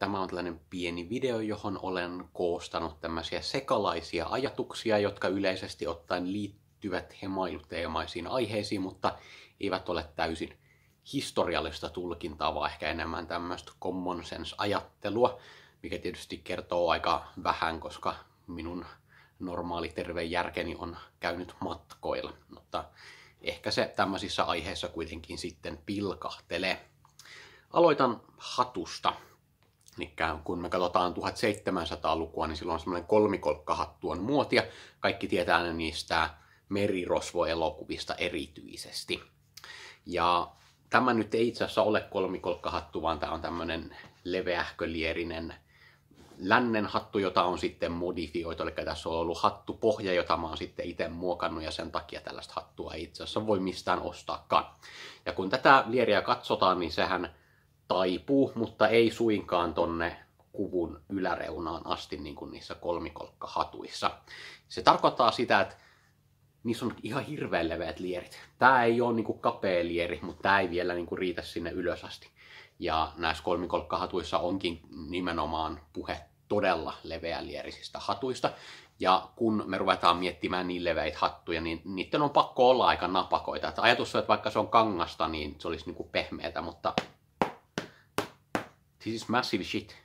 Tämä on tällainen pieni video, johon olen koostanut tämmöisiä sekalaisia ajatuksia, jotka yleisesti ottaen liittyvät hemailuteemaisiin aiheisiin, mutta eivät ole täysin historiallista tulkintaa, vaan ehkä enemmän tämmöistä common sense-ajattelua, mikä tietysti kertoo aika vähän, koska minun normaali terve järkeni on käynyt matkoilla. Mutta ehkä se tämmöisissä aiheissa kuitenkin sitten pilkahtelee. Aloitan hatusta. Eli kun me katsotaan 1700-lukua, niin silloin semmoinen kolmikolkkahattu on muotia. Kaikki tietää ne niistä merirosvoelokuvista erityisesti. Ja tämä nyt ei itse asiassa ole kolmikolkkahattu, vaan tämä on tämmöinen leveähkölierinen lännen hattu, jota on sitten modifioitu. Eli tässä on ollut pohja, jota mä oon sitten itse muokannut ja sen takia tällaista hattua ei itse asiassa voi mistään ostaakaan. Ja kun tätä lieriä katsotaan, niin sehän taipuu, mutta ei suinkaan tonne kuvun yläreunaan asti niin kuin niissä kolmikolkkahatuissa. Se tarkoittaa sitä, että niissä on ihan hirveän leveät lierit. Tämä ei ole niin kuin kapea lieri, mutta tämä ei vielä niin kuin riitä sinne ylös asti. Ja näissä kolmikolkkahatuissa onkin nimenomaan puhe todella leveälierisistä hatuista. Ja kun me ruvetaan miettimään niin leveitä hattuja, niin niiden on pakko olla aika napakoita. Että ajatus on, että vaikka se on kangasta, niin se olisi niin pehmeätä, mutta This is massive shit.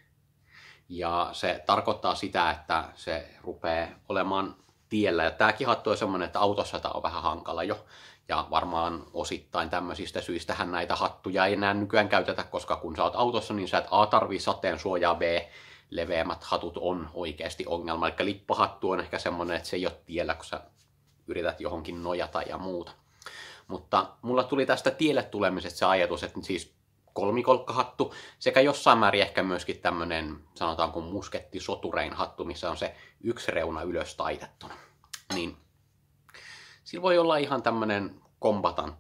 Ja se tarkoittaa sitä, että se rupeaa olemaan tiellä. Ja tämä kihattu on semmoinen, että autossa tämä on vähän hankala jo. Ja varmaan osittain tämmöisistä syistähän näitä hattuja ei enää nykyään käytetä, koska kun sä oot autossa, niin sä et A tarvii sateen suojaa, B leveämmät hatut on oikeasti ongelma. Eli lippahattu on ehkä semmoinen, että se ei ole tiellä, kun sä yrität johonkin nojata ja muuta. Mutta mulla tuli tästä tielle tulemisesta se ajatus, että siis kolmikolkkahattu sekä jossain määrin ehkä myöskin tämmöinen sanotaanko soturein hattu, missä on se yksi reuna ylös taitettuna. Niin sillä voi olla ihan tämmöinen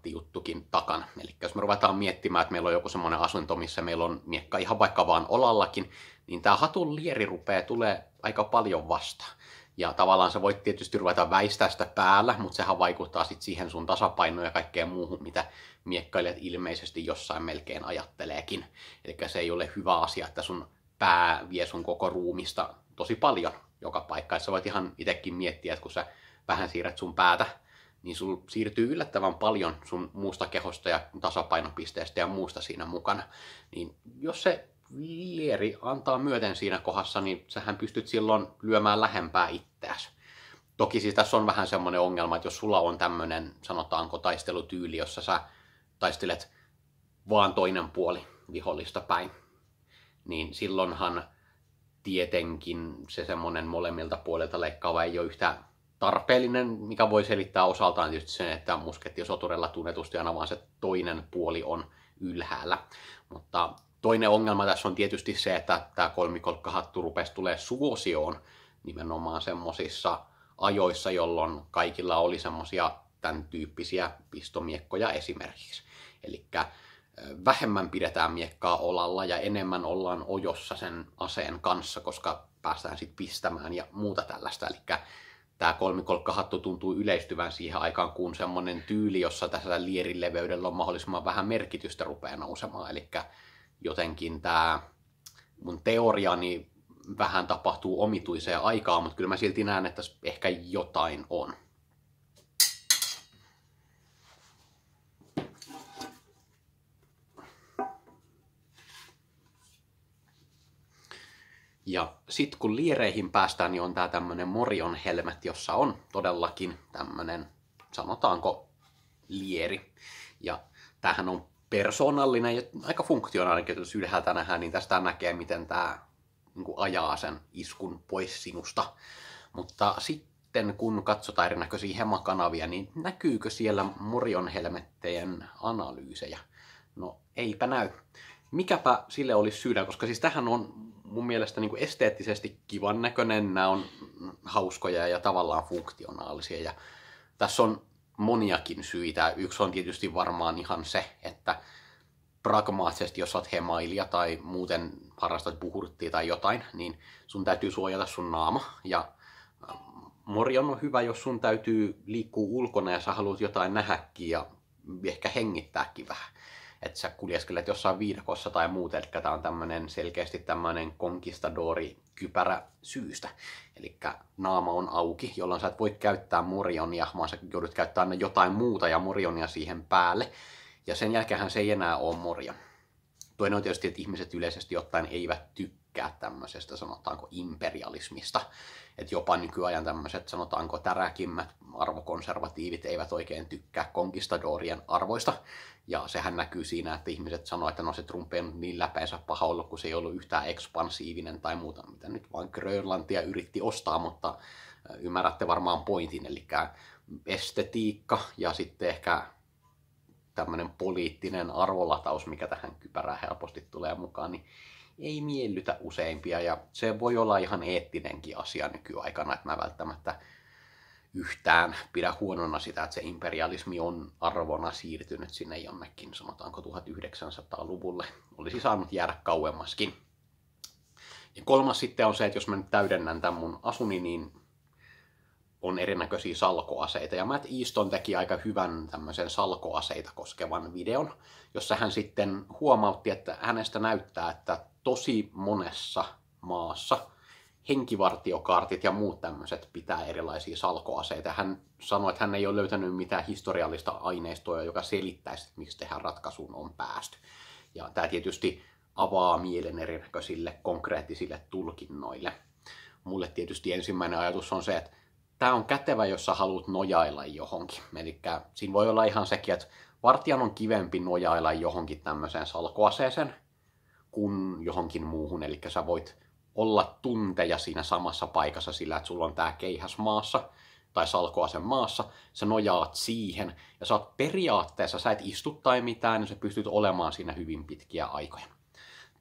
juttukin takana. Eli jos me ruvetaan miettimään, että meillä on joku semmoinen asunto, missä meillä on miekka ihan vaikka vaan olallakin, niin tämä hatun lieri rupeaa tulee aika paljon vastaan. Ja tavallaan se voi tietysti ruveta väistää sitä päällä, mutta sehän vaikuttaa sitten siihen sun tasapainoon ja kaikkeen muuhun, mitä miekkailijat ilmeisesti jossain melkein ajatteleekin. Eli se ei ole hyvä asia, että sun pää vie sun koko ruumista tosi paljon joka paikkaan. Sä voit ihan itsekin miettiä, että kun sä vähän siirrät sun päätä, niin sul siirtyy yllättävän paljon sun muusta kehosta ja tasapainopisteestä ja muusta siinä mukana. Niin jos se lieri antaa myöten siinä kohdassa, niin sähän pystyt silloin lyömään lähempää itteäsi. Toki siis tässä on vähän semmoinen ongelma, että jos sulla on tämmöinen, sanotaanko, taistelutyyli, jossa sä taistelet vaan toinen puoli vihollista päin, niin silloinhan tietenkin se semmoinen molemmilta puolilta leikkaava ei ole yhtä tarpeellinen, mikä voi selittää osaltaan tietysti sen, että musketti on soturella tunnetusti aina vaan se toinen puoli on ylhäällä. Mutta toinen ongelma tässä on tietysti se, että tämä kolmikolkkahattu rupesi tulee suosioon nimenomaan semmoisissa ajoissa, jolloin kaikilla oli semmoisia tämän tyyppisiä pistomiekkoja esimerkiksi. Eli vähemmän pidetään miekkaa olalla ja enemmän ollaan ojossa sen aseen kanssa, koska päästään sitten pistämään ja muuta tällaista. Eli tämä kolmikolkkahattu tuntuu yleistyvän siihen aikaan, kun semmoinen tyyli, jossa tässä lierileveydellä on mahdollisimman vähän merkitystä rupeaa nousemaan. Eli jotenkin tämä mun teoriani vähän tapahtuu omituiseen aikaan, mutta kyllä mä silti näen, että ehkä jotain on. Ja sit kun liereihin päästään, niin on tää tämmönen Morion helmet, jossa on todellakin tämmönen, sanotaanko, lieri. Ja tämähän on persoonallinen ja aika funktionaalinen, jos ylhäältä nähdään, niin tästä näkee, miten tämä niinku ajaa sen iskun pois sinusta. Mutta sitten kun katsotaan erinäköisiä hemakanavia, niin näkyykö siellä Morion helmettejen analyysejä? No eipä näy. Mikäpä sille olisi syydä, koska siis tähän on mun mielestä niin kuin esteettisesti kivan näköinen, nämä on hauskoja ja tavallaan funktionaalisia. Ja tässä on moniakin syitä. Yksi on tietysti varmaan ihan se, että pragmaattisesti, jos olet hemailija tai muuten harrastat puhurttia tai jotain, niin sun täytyy suojata sun naama. Ja äh, mori on hyvä, jos sun täytyy liikkua ulkona ja sä haluat jotain nähäkin ja ehkä hengittääkin vähän että sä kuljeskelet jossain viidakossa tai muuten, eli tämä on tämmöinen selkeästi tämmöinen konkistadori kypärä syystä. Eli naama on auki, jolloin sä et voi käyttää morionia, vaan sä joudut käyttämään jotain muuta ja morionia siihen päälle. Ja sen jälkeen se ei enää ole morion. Toinen on tietysti, että ihmiset yleisesti ottaen eivät tykkää tämmöisestä, sanotaanko, imperialismista. Että jopa nykyajan tämmöiset, sanotaanko, täräkimmät arvokonservatiivit eivät oikein tykkää konkistadorien arvoista. Ja sehän näkyy siinä, että ihmiset sanoo, että no se Trump ei ollut niin läpeensä paha ollut, kun se ei ollut yhtään ekspansiivinen tai muuta, mitä nyt vaan Grönlantia yritti ostaa, mutta ymmärrätte varmaan pointin, eli estetiikka ja sitten ehkä tämmöinen poliittinen arvolataus, mikä tähän kypärään tulee mukaan, niin ei miellytä useimpia ja se voi olla ihan eettinenkin asia nykyaikana, että mä välttämättä yhtään pidä huonona sitä, että se imperialismi on arvona siirtynyt sinne jonnekin, sanotaanko 1900-luvulle. Olisi saanut jäädä kauemmaskin. Ja kolmas sitten on se, että jos mä nyt täydennän tämän mun asuni, niin on erinäköisiä salkoaseita. Ja Matt Easton teki aika hyvän tämmöisen salkoaseita koskevan videon, jossa hän sitten huomautti, että hänestä näyttää, että tosi monessa maassa henkivartiokaartit ja muut tämmöiset pitää erilaisia salkoaseita. Hän sanoi, että hän ei ole löytänyt mitään historiallista aineistoa, joka selittäisi, miksi tähän ratkaisuun on päästy. Ja tämä tietysti avaa mielen erinäköisille konkreettisille tulkinnoille. Mulle tietysti ensimmäinen ajatus on se, että tämä on kätevä, jos sä haluat nojailla johonkin. Eli siinä voi olla ihan sekin, että vartijan on kivempi nojailla johonkin tämmöiseen salkoaseeseen kuin johonkin muuhun. Eli sä voit olla tunteja siinä samassa paikassa sillä, että sulla on tämä keihäs maassa tai salkoasen maassa, sä nojaat siihen ja sä oot periaatteessa, sä et istu tai mitään, niin sä pystyt olemaan siinä hyvin pitkiä aikoja.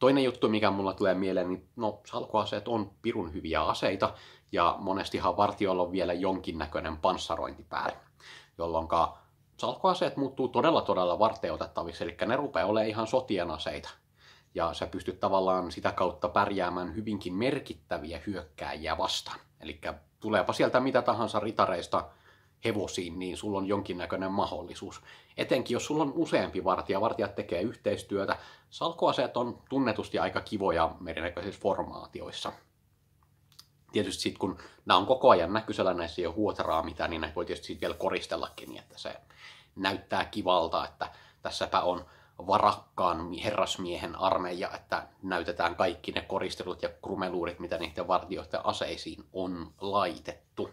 Toinen juttu, mikä mulla tulee mieleen, niin no salkuaseet on pirun hyviä aseita ja monestihan vartioilla on vielä jonkinnäköinen panssarointi päällä, jolloin salkuaseet muuttuu todella todella varteutettaviksi, eli ne rupeaa olemaan ihan sotien aseita. Ja sä pystyt tavallaan sitä kautta pärjäämään hyvinkin merkittäviä hyökkääjiä vastaan. Eli tuleepa sieltä mitä tahansa ritareista hevosiin, niin sulla on jonkinnäköinen mahdollisuus. Etenkin jos sulla on useampi vartija, vartijat tekee yhteistyötä, salkoaseet on tunnetusti aika kivoja merinäköisissä formaatioissa. Tietysti sitten kun nämä on koko ajan näkysellä, näissä ei ole mitään, niin näitä voi tietysti sit vielä koristellakin, niin että se näyttää kivalta, että tässäpä on varakkaan herrasmiehen armeija, että näytetään kaikki ne koristelut ja krumeluurit, mitä niiden vartijoiden aseisiin on laitettu.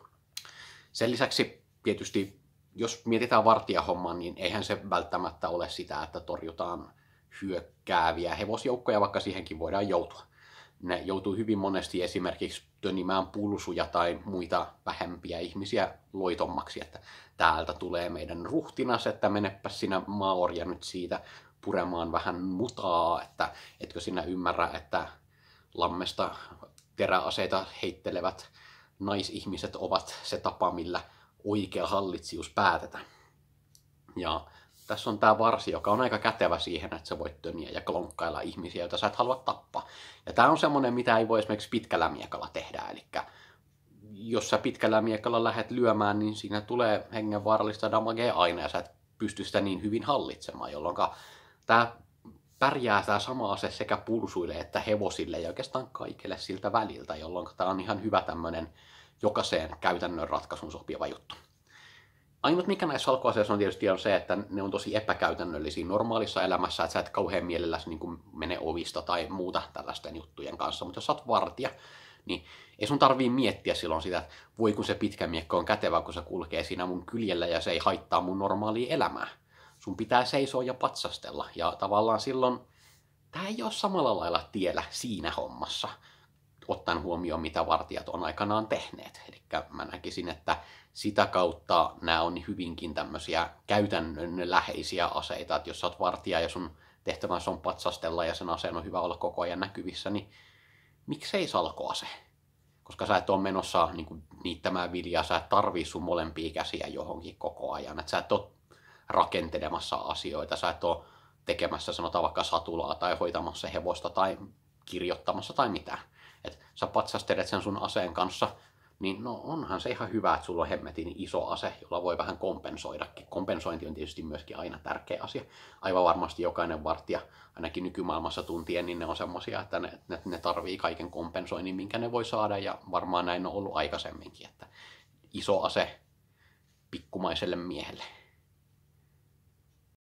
Sen lisäksi tietysti jos mietitään vartijahommaa, niin eihän se välttämättä ole sitä, että torjutaan hyökkääviä hevosjoukkoja, vaikka siihenkin voidaan joutua. Ne joutuu hyvin monesti esimerkiksi tönimään pulsuja tai muita vähempiä ihmisiä loitommaksi, että täältä tulee meidän ruhtinas, että menepä sinä maorja nyt siitä puremaan vähän mutaa, että etkö sinä ymmärrä, että lammesta teräaseita heittelevät naisihmiset ovat se tapa, millä oikea hallitsijuus päätetä. Ja tässä on tämä varsi, joka on aika kätevä siihen, että sä voit töniä ja klonkkailla ihmisiä, joita sä et halua tappaa. Ja tämä on semmoinen, mitä ei voi esimerkiksi pitkällä miekalla tehdä. Eli jos sä pitkällä miekalla lähet lyömään, niin siinä tulee hengenvaarallista damagea aina, ja sä et pysty sitä niin hyvin hallitsemaan, jolloin tämä pärjää tämä sama ase sekä pulsuille että hevosille ja oikeastaan kaikille siltä väliltä, jolloin tämä on ihan hyvä tämmöinen jokaiseen käytännön ratkaisuun sopiva juttu. Ainut mikä näissä salkuasioissa on tietysti on se, että ne on tosi epäkäytännöllisiä normaalissa elämässä, että sä et kauhean mielelläsi niin kuin mene ovista tai muuta tällaisten juttujen kanssa, mutta jos sä oot vartija, niin ei sun tarvii miettiä silloin sitä, että voi kun se pitkä miekko on kätevä, kun se kulkee siinä mun kyljellä ja se ei haittaa mun normaalia elämää. Sun pitää seisoa ja patsastella ja tavallaan silloin tämä ei ole samalla lailla tiellä siinä hommassa ottaen huomioon, mitä vartijat on aikanaan tehneet. Eli mä näkisin, että sitä kautta nämä on hyvinkin tämmöisiä käytännönläheisiä aseita, että jos sä oot vartija ja sun tehtävänsä on patsastella ja sen aseen on hyvä olla koko ajan näkyvissä, niin miksei salkoase? Koska sä et ole menossa niin kuin, niittämään viljaa, sä et tarvii sun molempia käsiä johonkin koko ajan. Et sä et ole rakentelemassa asioita, sä et ole tekemässä sanotaan vaikka satulaa tai hoitamassa hevosta tai kirjoittamassa tai mitään sä patsastelet sen sun aseen kanssa, niin no onhan se ihan hyvä, että sulla on hemmetin iso ase, jolla voi vähän kompensoidakin. Kompensointi on tietysti myöskin aina tärkeä asia. Aivan varmasti jokainen vartija, ainakin nykymaailmassa tuntien, niin ne on semmoisia, että ne, ne, ne tarvii kaiken kompensoinnin, minkä ne voi saada, ja varmaan näin on ollut aikaisemminkin, että iso ase pikkumaiselle miehelle.